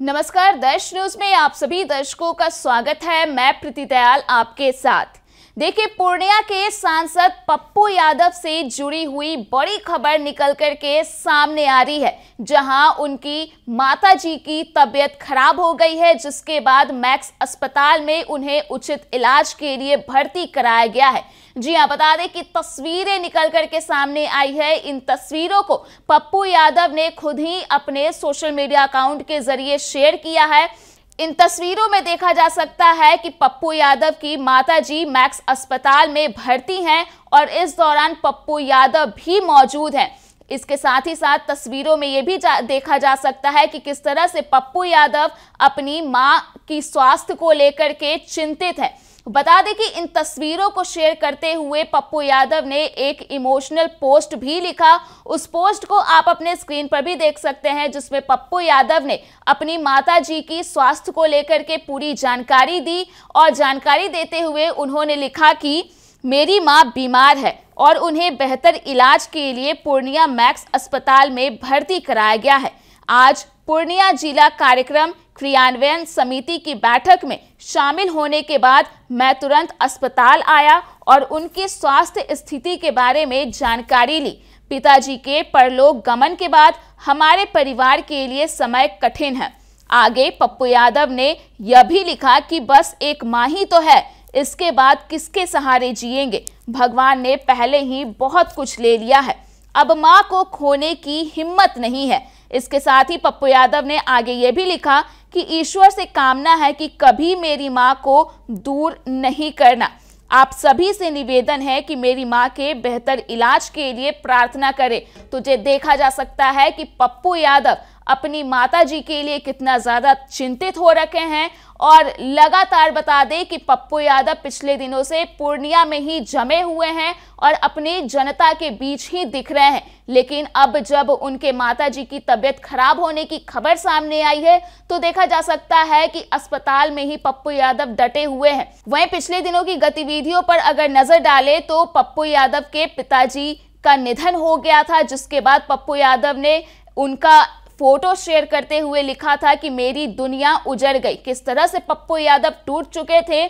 नमस्कार दर्श न्यूज में आप सभी दर्शकों का स्वागत है मैं प्रीति दयाल आपके साथ देखिए पूर्णिया के सांसद पप्पू यादव से जुड़ी हुई बड़ी खबर निकल कर के सामने आ रही है जहां उनकी माता जी की तबीयत खराब हो गई है जिसके बाद मैक्स अस्पताल में उन्हें उचित इलाज के लिए भर्ती कराया गया है जी हाँ बता दें कि तस्वीरें निकल कर के सामने आई है इन तस्वीरों को पप्पू यादव ने खुद ही अपने सोशल मीडिया अकाउंट के जरिए शेयर किया है इन तस्वीरों में देखा जा सकता है कि पप्पू यादव की माताजी मैक्स अस्पताल में भर्ती हैं और इस दौरान पप्पू यादव भी मौजूद हैं इसके साथ ही साथ तस्वीरों में ये भी जा, देखा जा सकता है कि किस तरह से पप्पू यादव अपनी मां की स्वास्थ्य को लेकर के चिंतित है बता दें कि इन तस्वीरों को शेयर करते हुए पप्पू यादव ने एक इमोशनल पोस्ट भी लिखा उस पोस्ट को आप अपने स्क्रीन पर भी देख सकते हैं जिसमें पप्पू यादव ने अपनी माता जी की स्वास्थ्य को लेकर के पूरी जानकारी दी और जानकारी देते हुए उन्होंने लिखा कि मेरी माँ बीमार है और उन्हें बेहतर इलाज के लिए पूर्णिया मैक्स अस्पताल में भर्ती कराया गया है आज पूर्णिया जिला कार्यक्रम क्रियान्वयन समिति की बैठक में शामिल होने के बाद मैं तुरंत अस्पताल आया और उनकी स्वास्थ्य स्थिति के बारे में जानकारी ली पिताजी के परलोक गमन के बाद हमारे परिवार के लिए समय कठिन है आगे पप्पू यादव ने यह भी लिखा कि बस एक माँ ही तो है इसके बाद किसके सहारे जिएंगे भगवान ने पहले ही बहुत कुछ ले लिया है अब माँ को खोने की हिम्मत नहीं है इसके साथ ही पप्पू यादव ने आगे ये भी लिखा कि ईश्वर से कामना है कि कभी मेरी माँ को दूर नहीं करना आप सभी से निवेदन है कि मेरी माँ के बेहतर इलाज के लिए प्रार्थना करें तो जे देखा जा सकता है कि पप्पू यादव अपनी माता जी के लिए कितना ज़्यादा चिंतित हो रखे हैं और लगातार बता दें कि पप्पू यादव पिछले दिनों से पूर्णिया में ही जमे हुए हैं और अपनी जनता के बीच ही दिख रहे हैं लेकिन अब जब उनके माता जी की तबीयत खराब होने की खबर सामने आई है तो देखा जा सकता है कि अस्पताल में ही पप्पू यादव डटे हुए हैं वहीं पिछले दिनों की गतिविधियों पर अगर नजर डाले तो पप्पू यादव के पिताजी का निधन हो गया था जिसके बाद पप्पू यादव ने उनका फोटो शेयर करते हुए लिखा था कि मेरी दुनिया उजड़ गई किस तरह से पप्पू यादव टूट चुके थे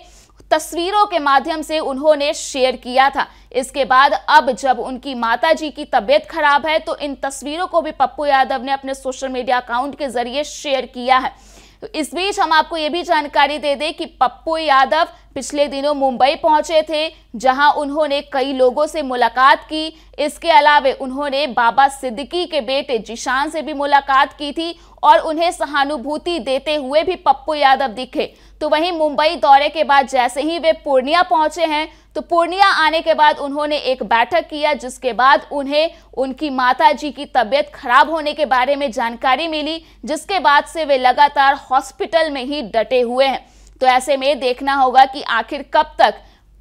तस्वीरों के माध्यम से उन्होंने शेयर किया था इसके बाद अब जब उनकी माता जी की तबीयत खराब है तो इन तस्वीरों को भी पप्पू यादव ने अपने सोशल मीडिया अकाउंट के जरिए शेयर किया है तो इस बीच हम आपको ये भी जानकारी दे दें कि पप्पू यादव पिछले दिनों मुंबई पहुंचे थे जहां उन्होंने कई लोगों से मुलाकात की इसके अलावे उन्होंने बाबा सिद्दीकी के बेटे जिशान से भी मुलाकात की थी और उन्हें सहानुभूति देते हुए भी पप्पू यादव दिखे तो वहीं मुंबई दौरे के बाद जैसे ही वे पूर्णिया पहुंचे हैं तो पूर्णिया आने के बाद उन्होंने एक बैठक किया जिसके बाद उन्हें उनकी माता जी की तबीयत खराब होने के बारे में जानकारी मिली जिसके बाद से वे लगातार हॉस्पिटल में ही डटे हुए हैं तो ऐसे में देखना होगा कि आखिर कब तक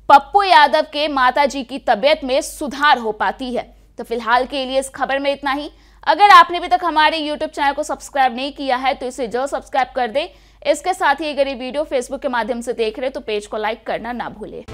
पप्पू यादव के माताजी की तबीयत में सुधार हो पाती है तो फिलहाल के लिए इस खबर में इतना ही अगर आपने अभी तक हमारे YouTube चैनल को सब्सक्राइब नहीं किया है तो इसे जरूर सब्सक्राइब कर दें इसके साथ ही अगर ये वीडियो फेसबुक के माध्यम से देख रहे तो पेज को लाइक करना ना भूलें